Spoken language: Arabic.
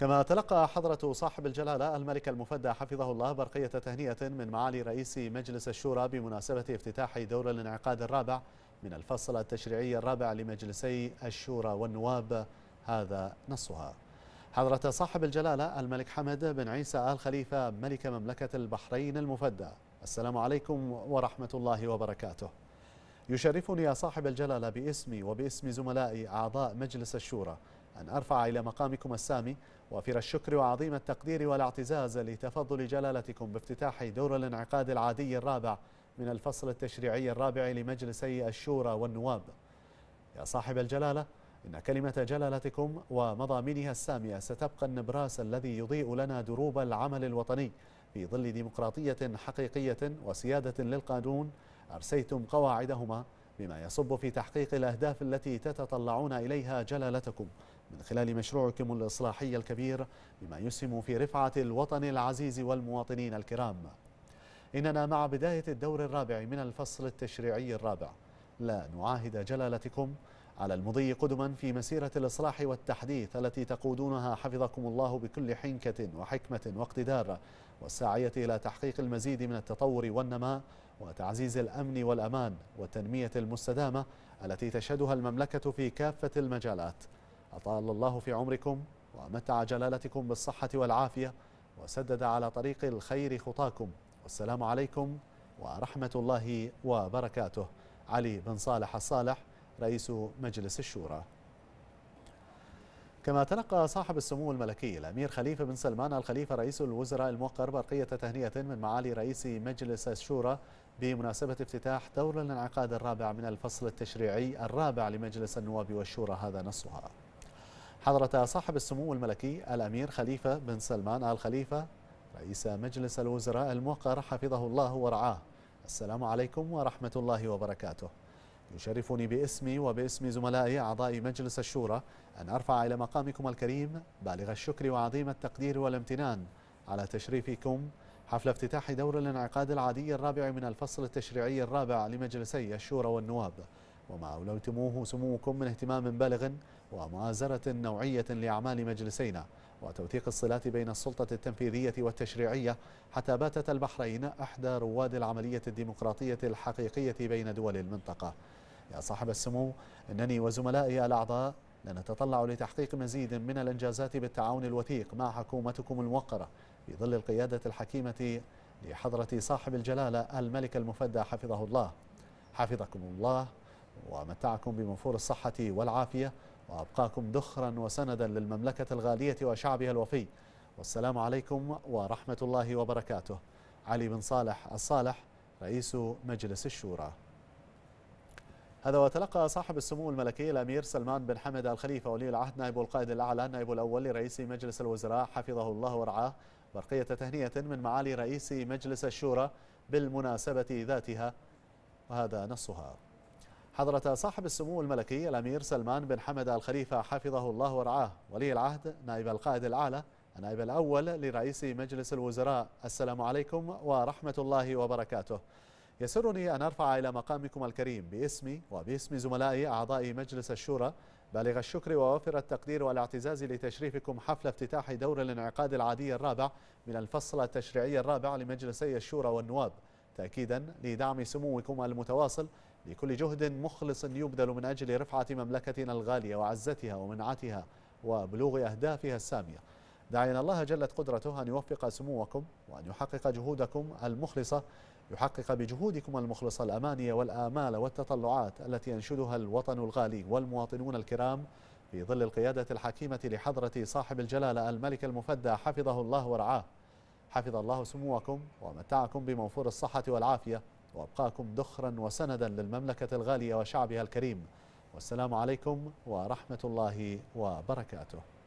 كما تلقى حضرة صاحب الجلالة الملك المفدى حفظه الله برقية تهنئة من معالي رئيس مجلس الشورى بمناسبة افتتاح دور الانعقاد الرابع من الفصل التشريعي الرابع لمجلسي الشورى والنواب هذا نصها حضرة صاحب الجلالة الملك حمد بن عيسى آل خليفة ملك مملكة البحرين المفدى السلام عليكم ورحمة الله وبركاته يشرفني يا صاحب الجلالة باسمي وباسم زملائي أعضاء مجلس الشورى أن أرفع إلى مقامكم السامي وافر الشكر وعظيم التقدير والاعتزاز لتفضل جلالتكم بافتتاح دور الانعقاد العادي الرابع من الفصل التشريعي الرابع لمجلسي الشورى والنواب يا صاحب الجلالة إن كلمة جلالتكم ومضامينها السامية ستبقى النبراس الذي يضيء لنا دروب العمل الوطني في ظل ديمقراطية حقيقية وسيادة للقانون أرسيتم قواعدهما بما يصب في تحقيق الأهداف التي تتطلعون إليها جلالتكم من خلال مشروعكم الإصلاحي الكبير بما يسهم في رفعة الوطن العزيز والمواطنين الكرام إننا مع بداية الدور الرابع من الفصل التشريعي الرابع لا نعاهد جلالتكم على المضي قدما في مسيرة الإصلاح والتحديث التي تقودونها حفظكم الله بكل حنكة وحكمة واقتدار والساعية إلى تحقيق المزيد من التطور والنماء وتعزيز الأمن والأمان والتنمية المستدامة التي تشهدها المملكة في كافة المجالات أطال الله في عمركم ومتع جلالتكم بالصحة والعافية وسدد على طريق الخير خطاكم والسلام عليكم ورحمة الله وبركاته علي بن صالح الصالح رئيس مجلس الشورى كما تلقى صاحب السمو الملكي الأمير خليفة بن سلمان الخليفة رئيس الوزراء الموقر برقية تهنئة من معالي رئيس مجلس الشورى بمناسبة افتتاح دور الانعقاد الرابع من الفصل التشريعي الرابع لمجلس النواب والشورى هذا نصها حضرة صاحب السمو الملكي الأمير خليفة بن سلمان آل خليفة رئيس مجلس الوزراء الموقر حفظه الله ورعاه السلام عليكم ورحمة الله وبركاته يشرفني باسمي وباسم زملائي أعضاء مجلس الشورى أن أرفع إلى مقامكم الكريم بالغ الشكر وعظيم التقدير والامتنان على تشريفكم حفل افتتاح دور الانعقاد العادي الرابع من الفصل التشريعي الرابع لمجلسي الشورى والنواب وما أولوتموه سموكم من اهتمام بالغ ومؤازرة نوعية لأعمال مجلسينا وتوثيق الصلات بين السلطة التنفيذية والتشريعية حتى باتت البحرين أحدى رواد العملية الديمقراطية الحقيقية بين دول المنطقة يا صاحب السمو إنني وزملائي الأعضاء لنتطلع لتحقيق مزيد من الإنجازات بالتعاون الوثيق مع حكومتكم الموقرة في ظل القيادة الحكيمة لحضرة صاحب الجلالة الملك المفدى حفظه الله حفظكم الله ومتعكم بمنفور الصحة والعافية وأبقاكم ذخرا وسندا للمملكة الغالية وشعبها الوفي والسلام عليكم ورحمة الله وبركاته علي بن صالح الصالح رئيس مجلس الشورى هذا وتلقى صاحب السمو الملكي الأمير سلمان بن حمد الخليفة ولي العهد نائب القائد الأعلى نائب الأول لرئيس مجلس الوزراء حفظه الله ورعاه برقية تهنئة من معالي رئيس مجلس الشورى بالمناسبة ذاتها وهذا نصها حضرة صاحب السمو الملكي الأمير سلمان بن حمد الخليفة حفظه الله ورعاه ولي العهد نائب القائد الأعلى النائب الأول لرئيس مجلس الوزراء السلام عليكم ورحمة الله وبركاته يسرني أن أرفع إلى مقامكم الكريم باسمي وباسم زملائي أعضاء مجلس الشورى بالغ الشكر ووفر التقدير والاعتزاز لتشريفكم حفل افتتاح دور الانعقاد العادي الرابع من الفصل التشريعي الرابع لمجلسي الشورى والنواب تأكيدا لدعم سموكم المتواصل بكل جهد مخلص يبذل من أجل رفعة مملكتنا الغالية وعزتها ومنعتها وبلوغ أهدافها السامية دعينا الله جلت قدرته أن يوفق سموكم وأن يحقق جهودكم المخلصة يحقق بجهودكم المخلصة الأماني والآمال والتطلعات التي ينشدها الوطن الغالي والمواطنون الكرام في ظل القيادة الحكيمة لحضرة صاحب الجلالة الملك المفدى حفظه الله ورعاه حفظ الله سموكم ومتعكم بموفور الصحة والعافية وأبقاكم دخرا وسندا للمملكة الغالية وشعبها الكريم والسلام عليكم ورحمة الله وبركاته